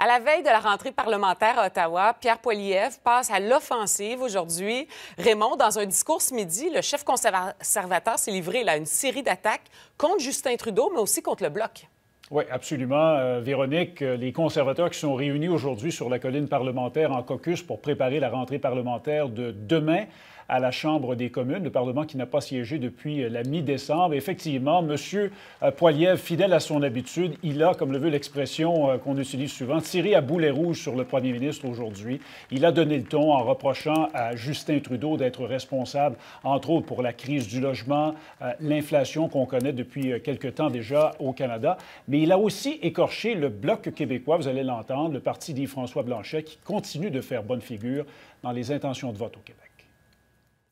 À la veille de la rentrée parlementaire à Ottawa, Pierre Poiliev passe à l'offensive aujourd'hui. Raymond, dans un discours ce midi, le chef conservateur s'est livré à une série d'attaques contre Justin Trudeau, mais aussi contre le Bloc. Oui, absolument. Euh, Véronique, euh, les conservateurs qui sont réunis aujourd'hui sur la colline parlementaire en caucus pour préparer la rentrée parlementaire de demain à la Chambre des communes, le Parlement qui n'a pas siégé depuis euh, la mi-décembre. Effectivement, M. Poiliev, fidèle à son habitude, il a, comme le veut l'expression qu'on utilise souvent, tiré à boulet rouge sur le premier ministre aujourd'hui. Il a donné le ton en reprochant à Justin Trudeau d'être responsable, entre autres, pour la crise du logement, l'inflation qu'on connaît depuis quelque temps déjà au Canada. Mais il a aussi écorché le Bloc québécois, vous allez l'entendre, le parti dit françois Blanchet, qui continue de faire bonne figure dans les intentions de vote au Québec.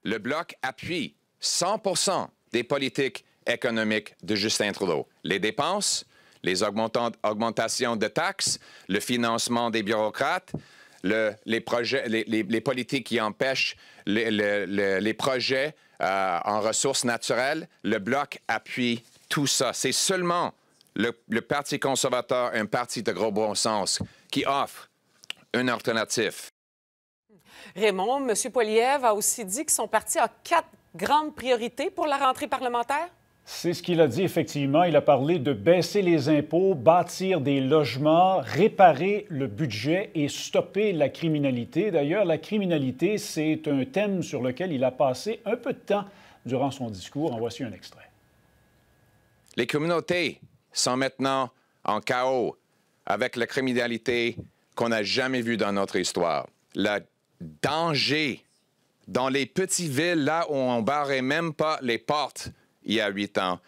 Le Bloc appuie 100 des politiques économiques de Justin Trudeau. Les dépenses, les augmentations de taxes, le financement des bureaucrates, les, politiques qui empêchent les, projets euh, en ressources naturelles, le bloc appuie tout ça. C'est seulement le, Parti conservateur est un parti de gros bon sens qui offre une alternative. Raymond, M. Poliev a aussi dit que son parti a quatre grandes priorités pour la rentrée parlementaire? C'est ce qu'il a dit, effectivement. Il a parlé de baisser les impôts, bâtir des logements, réparer le budget et stopper la criminalité. D'ailleurs, la criminalité, c'est un thème sur lequel il a passé un peu de temps durant son discours. En voici un extrait. Les communautés sont maintenant en chaos avec la criminalité qu'on n'a jamais vue dans notre histoire. Le danger dans les petites villes, là où on barrait même pas les portes il y a huit ans,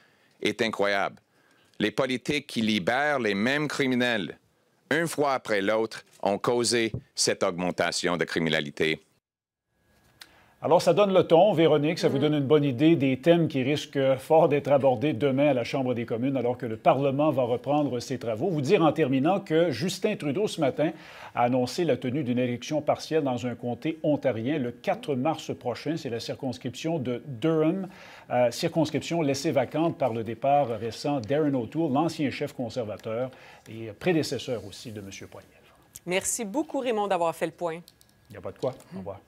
est incroyable. Les politiques qui libèrent les mêmes criminels, une fois après l'autre, ont causé cette augmentation de criminalité alors, ça donne le ton, Véronique, ça vous mm. donne une bonne idée des thèmes qui risquent fort d'être abordés demain à la Chambre des communes, alors que le Parlement va reprendre ses travaux. Vous dire en terminant que Justin Trudeau, ce matin, a annoncé la tenue d'une élection partielle dans un comté ontarien le 4 mars prochain. C'est la circonscription de Durham, euh, circonscription laissée vacante par le départ récent d'Aaron O'Toole, l'ancien chef conservateur et prédécesseur aussi de M. Poignet. Merci beaucoup, Raymond, d'avoir fait le point. Il n'y a pas de quoi. Au revoir.